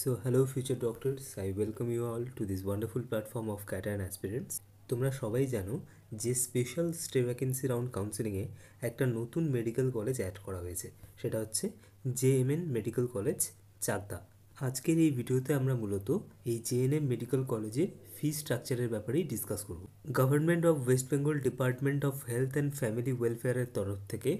so hello future doctors I welcome you all to this wonderful platform of catarn aspirants তোমরা সবাই জানো যে special stay vacancy round কাউন্সিলিংয়ে একটা নতুন মেডিকেল কলেজ অ্যাড করা হয়েছে সেটা হচ্ছে J M N medical college Chakdah আজকের এই ভিডিওতে আমরা মূলত এই জেএনএম মেডিকেল কলেজে ফি স্ট্রাকচারের ব্যাপারেই ডিসকাস করব government of West Bengal department of health and family ওয়েলফেয়ারের তরফ থেকে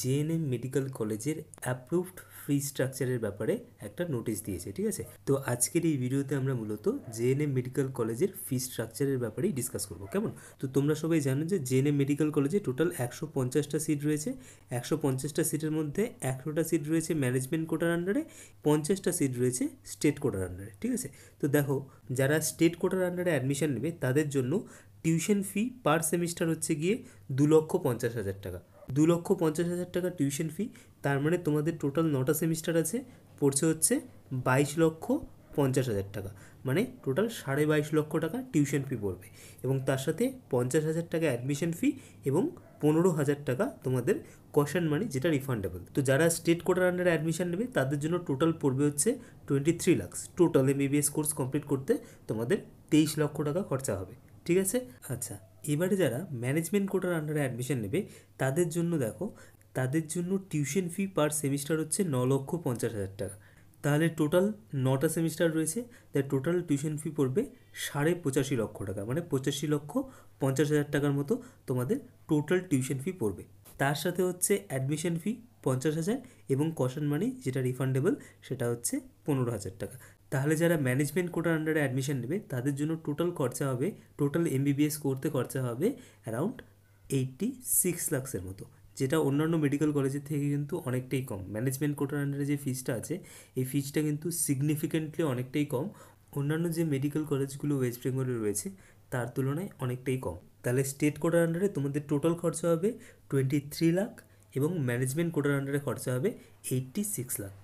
জেএনএম মেডিকেল কলেজের অ্যাপ্রুভড ফি স্ট্রাকচারের ব্যাপারে একটা নোটিশ দিয়েছে ঠিক আছে তো আজকের এই ভিডিওতে আমরা মূলত জেএনএম মেডিকেল কলেজের ফি স্ট্রাকচারের ব্যাপারেই ডিসকাস করব কেমন তো তোমরা সবাই জানো যে জেএনএম মেডিকেল কলেজে টোটাল একশো পঞ্চাশটা সিট রয়েছে একশো পঞ্চাশটা সিটের মধ্যে একশোটা সিট রয়েছে ম্যানেজমেন্ট কোটার আন্ডারে পঞ্চাশটা সিট রয়েছে রয়েছে স্টেট কোটার আন্ডারে ঠিক আছে তো দেখো যারা স্টেট কোটার আন্ডারে অ্যাডমিশান নেবে তাদের জন্য টিউশন ফি পার সেমিস্টার হচ্ছে গিয়ে দু লক্ষ পঞ্চাশ হাজার টাকা দু লক্ষ পঞ্চাশ হাজার টাকা টিউশন ফি তার মানে তোমাদের টোটাল নটা সেমিস্টার আছে পড়ছে হচ্ছে বাইশ লক্ষ পঞ্চাশ হাজার টাকা মানে টোটাল সাড়ে বাইশ লক্ষ টাকা টিউশন ফি পড়বে এবং তার সাথে পঞ্চাশ হাজার টাকা অ্যাডমিশন ফি এবং পনেরো হাজার টাকা তোমাদের কশন মানি যেটা রিফান্ডেবল তো যারা স্টেট কোটার আন্ডারে অ্যাডমিশন নেবে তাদের জন্য টোটাল পড়বে হচ্ছে twenty three lakhs total MBBS course complete করতে তোমাদের তেইশ লক্ষ টাকা খরচা হবে ঠিক আছে আচ্ছা এবারে যারা ম্যানেজমেন্ট কোটার আন্ডারে অ্যাডমিশন নেবে তাদের জন্য দেখো তাদের জন্য টিউশন ফি পার সেমিস্টার হচ্ছে ন লক্ষ পঞ্চাশ হাজার টাকা তাহলে টোটাল নটা সেমিস্টার রয়েছে তাই টোটাল টিউশন ফি পড়বে সাড়ে পঁচাশি লক্ষ টাকা মানে পঁচাশি লক্ষ পঞ্চাশ হাজার টাকার মতো তোমাদের টোটাল টিউশন ফি পড়বে তার সাথে হচ্ছে অ্যাডমিশন ফি পঞ্চাশ হাজার এবং কশন মানি যেটা রিফান্ডেবল সেটা হচ্ছে পনেরো হাজার টাকা তাহলে যারা ম্যানেজমেন্ট কোটার আন্ডারে অ্যাডমিশন নেবে তাদের জন্য টোটাল খরচা হবে টোটাল এমবিবিএস করতে খরচা হবে অ্যারাউন্ড এইটটি সিক্স লাখসের মতো যেটা অন্যান্য মেডিকেল কলেজের থেকে কিন্তু অনেকটাই কম ম্যানেজমেন্ট কোটার আন্ডারে যে ফিজটা আছে এই ফিজটা কিন্তু সিগনিফিকেন্টলি অনেকটাই কম অন্যান্য যে মেডিকেল কলেজগুলো ওয়েস্ট বেঙ্গলে রয়েছে তার তুলনায় অনেকটাই কম তাহলে স্টেট কোটার আন্ডারে তোমাদের টোটাল খরচা হবে টোয়েন্টি থ্রি লাখ এবং ম্যানেজমেন্ট কোটার আন্ডারে খরচা হবে এইট্টি সিক্স লাখ